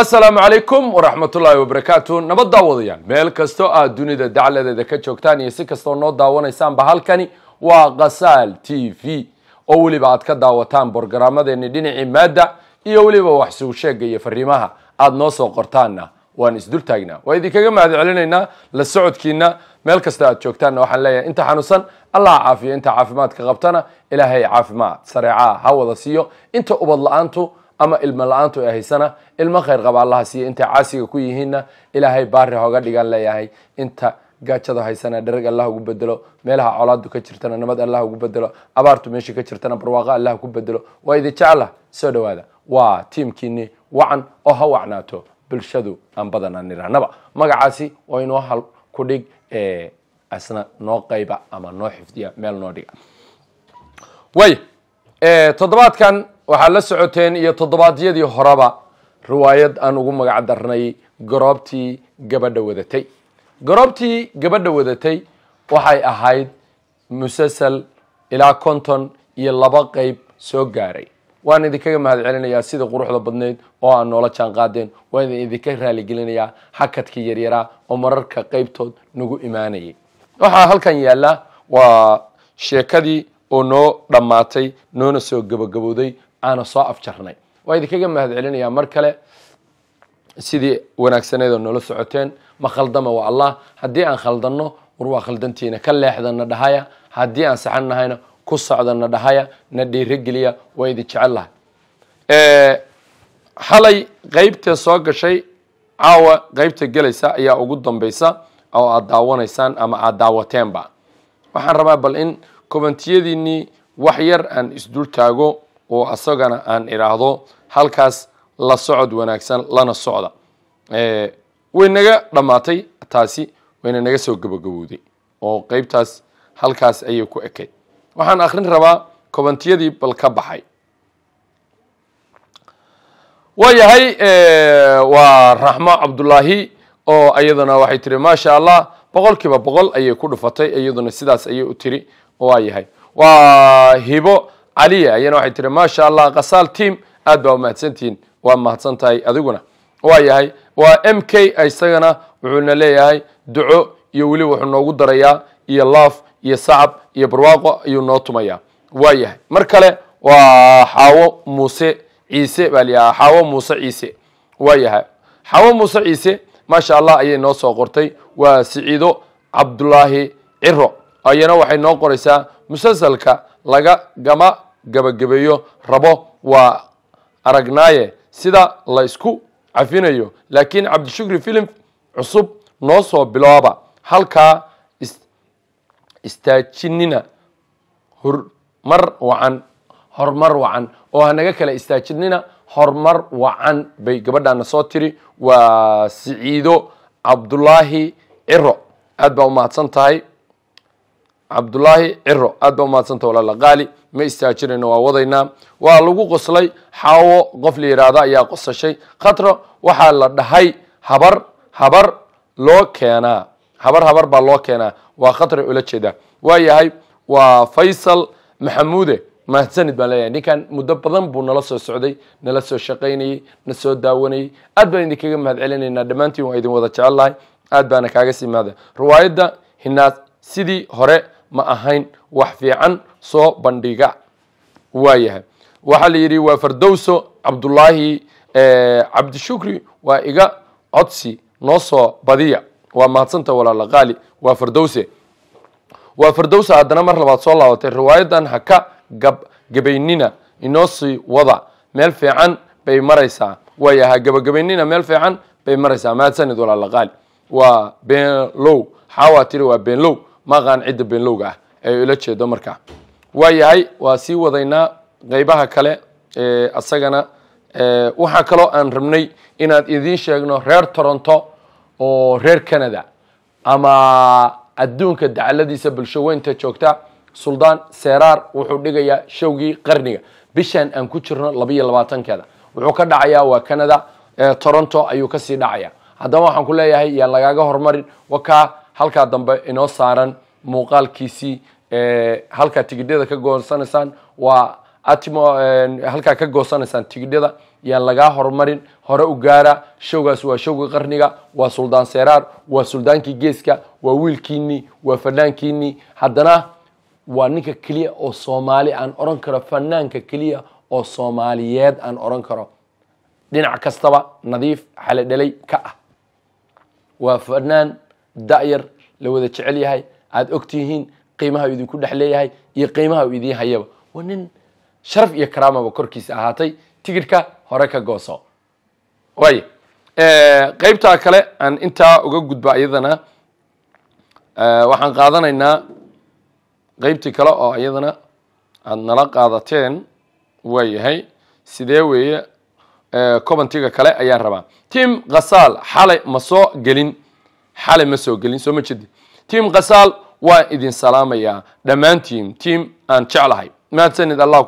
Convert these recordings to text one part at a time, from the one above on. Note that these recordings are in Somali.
assalaamu calaykum waraxmatullaahi wabarakaatu nabad daawadayaan meel kasto aad dunida dacladeeda ka joogtaan iyo si kastoo noo daawanaysaanba halkani waa khasaal t v oo weliba aad ka daawataan borgaraamadeenni dhinacii maadda iyo weliba wax suu sheega iyo fariimaha aad noo soo qortaanna waan isdul taagnaa waa idinkaga mahad celinaynaa la socodkiinna meel kasto aad joogtaanna waxaan leeyahay inta xanuunsan allah caafiyo inta caafimaadka qabtana ilaahay caafimaad sareecaha ha wada siiyo inta ubad la-aantu ama ilmo la-aantu ay haysana ilmo khayr qaba allaha siiya intay caasiga ku yihiinna ilaahay baari hooga dhigaan leeyahay inta gaajada haysana dhereg allah ugu bedelo meelaha colaadu ka jirtana nabad allah ugu bedelo abaartu meesha ka jirtana barwaaqo allah ku bedelo waa idin jecla soo dhawaada waa tiimkiini wacan oo ha wacnaato bulshadu aan badana nirahnaba magacaasi oo inoo hal ku dhig asna noo qayba ama noo xifdiya meel noo dhiga way toddobaadkan waxaad la socoteen iyo toddobaadyadii horeba riwaayad aan ugu magac darnay garoobtii gabadha wadatay garoobtii gabadha wadatay waxay ahayd musasal ilaa konton iyo laba qeyb soo gaaray waan idinkaga mahad celinayaa sida quruxda badnayd oo aan noola jaan qaadeen waan idinka raaligelinayaa hakadka yaryaraa oo mararka qaybtood nagu imaanayay waxaa halkan yaalla waa sheekadii oo noo dhammaatay noona soo gabagabowday aana soo afjarnay waa idinkaga mahad celinayaa mar kale sidii wanaagsaneed oo noola socoteen ma khaldama waa allah haddii aan khaldanno war waa khaldantiina ka leexdanna dhahaya haddii aan saxan nahayna ku socdanna dhahaya na dhiirogeliya waa idin jecel lahay xalay qeybta soo gashay caawa qeybta gelaysa ayaa ugu dambaysa oo aada daawanaysaan ama aada daawateenba waxaan rabaa bal in komantiyadiinnii wax yar aan isdul taago oo asagana aan idhaahdo halkaas la socod wanaagsan lana socda eh, way naga dhammaatay taasi wayna naga soo gebagabowday oo qeybtaas halkaas ayay ku ekayd waxaan akrin rabaa kobantiyadii bal ka baxay waayahay waa eh, raxmo cabdullaahi oo iyaduna waxay tiri maasha allah boqolkiiba boqol ayay ku dhufatay iyaduna sidaas ayay u tiri waayahay waa hibo caliya ayana waxay tihi maasha allah kasaal team aad baa umahadsantihiin waa mahadsan tahay adiguna waa yahay waa m k isagana wuxuuna leeyahay duco iyo weliba wuxuu noogu darayaa iyo laaf iyo sacab iyo barwaaqo ayuu noo tumayaa waa yahay mar kale waa xaawo muuse ciise baa layaha xaawo muuse ciise waa yahay xaawo muuse ciise maasha allah ayay noo soo qortay waa siciido cabdulaahi ciro ayana waxay noo qoraysaa musalsalka laga gama gebagabeeyo rabo waa aragnaaye sida la isku cafinayo laakiin cabdishukri filim cusub noo soo bilooba halkaa istaajinina hormar wacan horumar wacan oo hanaga kala istaajinina horumar wacan bay gabadhaana soo tiri waa siciido cabdulaahi ciro aad baa u mahadsan tahay cabdulaahi ciro aad baa umaadsanta walaala qaali ma istaajirayno waa wadaynaa waa lagu qoslay xaawo qof la yidhaahda ayaa qosashay khatro waxaa la dhahay habar habar loo keenaa habar habar baa loo keenaa waa khatra ula jeedaa waayahay waa faysal maxamuude mahadsanid baan leeyahay ninkan muddo badan buu nala soo socday nala soo shaqaynayay nasoo daawanayay aad baan idinkaga mahad celinaynaa dhammaantiin waa idin wada jecel lahay aad baana kaaga sii mahada riwaayadda hinaas sidii hore ma ahayn wax fiican soo bandhiga waayahay waxaa la yidhi waa fardowso cabdullaahi eh, cabdishukri waa iga codsi noo soo badiya waa mahadsanta walaala qaali waa fardowse waa fardowsa haddana mar labaad soo laabatay riwaayadan ha ka gabagabaynina inoo sii wada meel fiican bay maraysaa waaya ha gabagabaynina meel fiican bay maraysaa mahadsanid walaala qaali waa beenlow xaawaa tiri waa beenlow maqan cidda beenlowga ah ee ula jeedo markaa waayahay waa sii wadaynaa qeybaha kale asagana waxaa kaloo aan rabnay inaad idiin sheegno reer toronto oo reer canada ama adduunka dacaladiisa bulsho weynta joogta suldaan seraar wuxuu dhigayaa showgii qarniga bishan aan ku jirno labaiyo labaatankeeda wuxuu ka dhacayaa waa canada toronto ayuu kasii dhacaya haddaba waxaan ku leeyahay yaan lagaaga hormarin wakaa halkaa dambe inoo saaran muuqaalkiisii halkaa tigidhyada ka goosanaysaan waa atimo halkaa ka goosanaysaan tigidhyada yaan lagaa hormarin hore u gaara showgaas waa showga qarniga waa suldaan seraar waa suldaankii geeska waa wiilkiinii waa fanaankiinii haddana waa ninka keliya oo soomaali aan odhan karo fanaanka keliya oo soomaaliyeed aan odhan karo dhinac kastaba nadiif xale dhalay ka ah waa fanaan da'yar la wada jecel yahay aad ogtihiin qiimaha idinku dhex leeyahay iyo qiimaha idiin hayaba waa nin sharaf iyo karaamaba korkiisa ahaatay tigirka hore ka gooso way qaybtaa kale aan intaa uga gudba iyadana waxaan qaadanaynaa qaybtii kale oo iyadana aada nala qaadateen waa yahay sidee weeye cobantiga kale ayaan rabaa tim khasaal xalay ma soo gelin xalay ma soo gelin soo ma jeedin tiam khasaal waan idin salaamayaa dhammaantiin tiam aan jeclahay maadsanid allah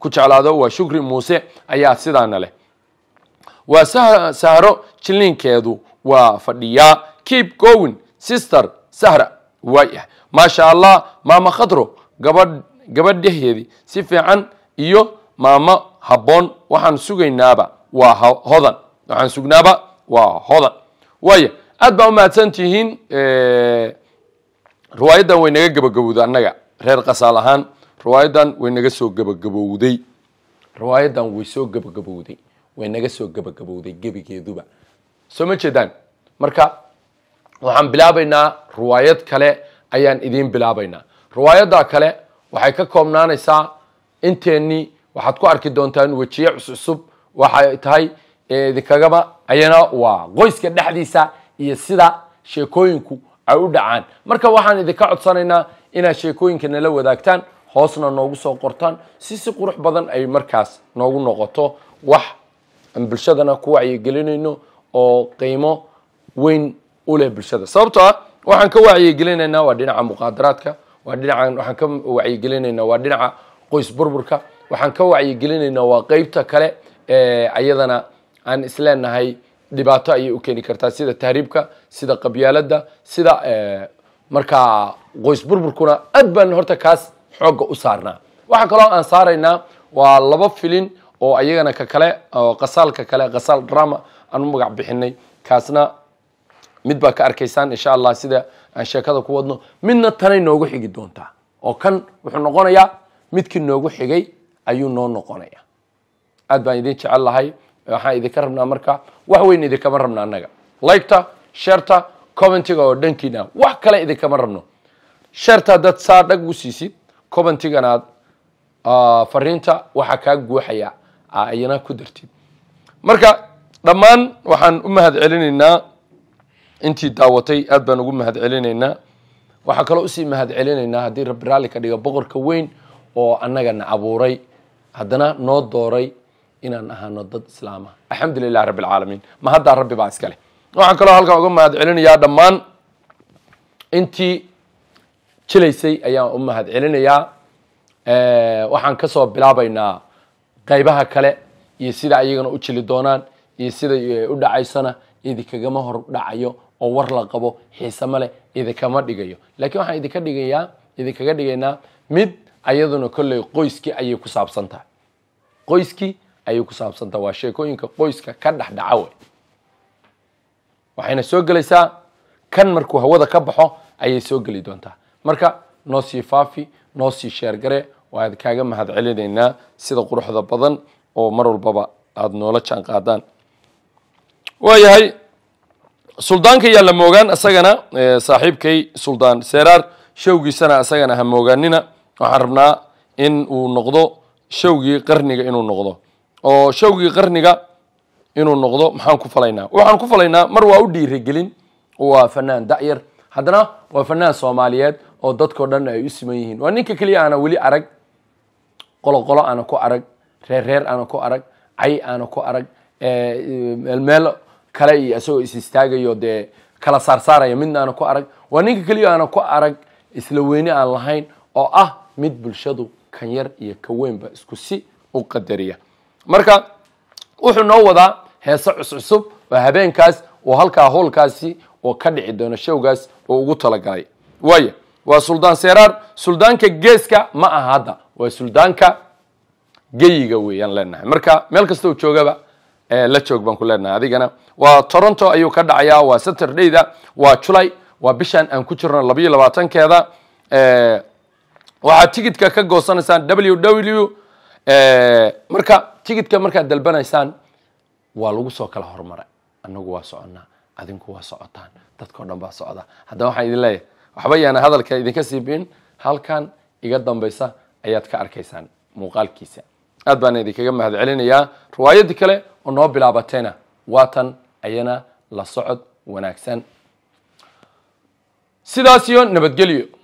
ku jeclaado waa shukri muuse ayaa sidaana leh waa sahro jiliinkeedu waa fadhiyaa keep gowin sister sahra waayah maasha allah maama khadro gabadh gabadhaheedii si fiican iyo maamo haboon waxaan sugaynaaba waa hodan waxaan sugnaaba waa hodan waaya aad baa umahadsan tihiin riwaayadan way naga gebagabowday annaga reer kasaal ahaan riwaayaddan way naga soo gebagabowday riwaayadan way soo gebagabowday way naga soo gebagabowday gebigeeduba soo ma jeedaan marka waxaan bilaabaynaa riwaayad kale ayaan idiin bilaabaynaa riwaayaddaa kale waxay ka koobnaanaysaa inteenni waxaad ku arki doontaan wejiye cuscusub waxay tahay idinkagaba ayana waa qoyska dhexdiisa iyo sida sheekooyinku ay u dhacaan marka waxaan idinka codsanaynaa inaad sheekooyinka nala wadaagtaan hoosna noogu soo qortaan si si qurux badan ay markaas noogu noqoto wax aan bulshadana ku wacyigelinayno oo qiimo weyn u leh bulshada sababtoo ah waxaan ka wacyigelinaynaa waa dhinaca muqaadaraadka waa dhinaca waxaan ka wacyigelinaynaa waa dhinaca qoys burburka waxaan ka wacyigelinaynaa waa qeybta kale ayadana aan isleenahay dhibaato ayay u keeni kartaa sida tahriibka sida qabyaalada sida eh, markaa qoys burburkuna aad baan horta kaas xoogga u saarnaa waxa kaloo aan saaraynaa waa laba filin oo iyagana ka kale oo qasaalka kale qasaal drama aan magac bixinay kaasna mid baa ka arkaysaan insha allah sida aan sheekada ku wadno midna tanay noogu xigi doontaa oo kan wuxuu noqonayaa midkii noogu xigay ayuu noo noqonaya aad baan idin jecel lahay waxaan idinka rabnaa marka wax weyn idinkama rabno annaga laygta sherta commentiga oo dhankiina wax kale idinkama rabno sherta dad saa dhag u siisid commentigana fariinta waxaa kaa guuxaya ayana ku dartid marka dhammaan waxaan u mahad celinaynaa intii daawatay aad baan ugu mahad celinaynaa waxaa kaloo usii mahad celinaynaa haddii rabbi raalli ka dhiga boqorka weyn oo annagana abuuray haddana noo dooray inaan ahaano dad islaam ah alxamdulilah alcaalamiin ma haddaa rabbi baa iska leh waxaan kaloo halkan uga mahad celinayaa dhammaan intii jilaysay ayaan u mahad celinayaa waxaan ka soo bilaabaynaa qaybaha kale iyo sida iyagana u jili doonaan iyo sida e, u dhacaysana idinkagama hor dhacayo oo war la qabo xiisema leh idinkama dhigayo lakiin waxaan idinka dhigayaa idinkaga dhigaynaa mid ayaduna kolley qoyskii ayay ku saabsan tahay qoyskii ayay ku saabsantaa waa sheekooyinka qoyska ka dhexdhaca wey waxayna soo gelaysaa kan markuu hawada ka baxo ayay soo geli doontaa marka noo sii faafi noo sii sheergare waaad kaaga mahad celinaynaa sida quruxda badan oo mar walbaba aada noola jaan qaadaan waayahay suldaanka yaa la moogaan asagana saaxiibkay suldaan seeraar showgiisana asagana ha moogaanina waxaan rabnaa in uu noqdo showgii qarniga inuu noqdo oo shawgii qarniga inuu noqdo maxaan ku falaynaa waxaan ku falaynaa mar waa u dhiirigelin waa fanaan da'yar haddana waa fanaan soomaaliyeed oo dadkao dhan ay u siman yihiin waa ninka keliya aana weli arag qoloqolo aana ku arag reerreer aana ku arag cay aana ku arag meelmeel kale iyo isagoo is istaagayo dee kala saarsaaraya midna aana ku arag waa ninka keliya aana ku arag isla weyne aan lahayn oo ah mid bulshadu kan yar iyo ka weynba isku si u qadariya marka wuxuu noo wadaa heese cuscusub oo habeenkaas oo halkaa howlkaasi oo ka dhici doono showgaas oo ugu talagalay waaya waa suldaan seraar suldaanka geeska ma aha hadda waa suldaanka geyiga weeyaan leenahay marka meel kastoo joogaba la joog baan ku leenahay adigana waa toronto ayuu ka dhacayaa waa saturdayda waa julay waa bishan aan ku jirno labayo labaatankeeda waxaad tigidka ka goosanaysaan w w Eh, marka ticketka markaad dalbanaysaan waa lagu soo kala hormaray anagu waa soconnaa adinku waa socotaan dadkao dhan baa socda haddaba waxaan idin leeyahay waxba yaana hadalka idinka sii siibin halkan iga dambaysa ayaad ka arkaysaan muuqaalkiisa aad baana idinkaga mahad celinayaa riwaayadii kale oo noo bilaabatayna waatan ayana la socod wanaagsan sidaasiyo nabadgelyo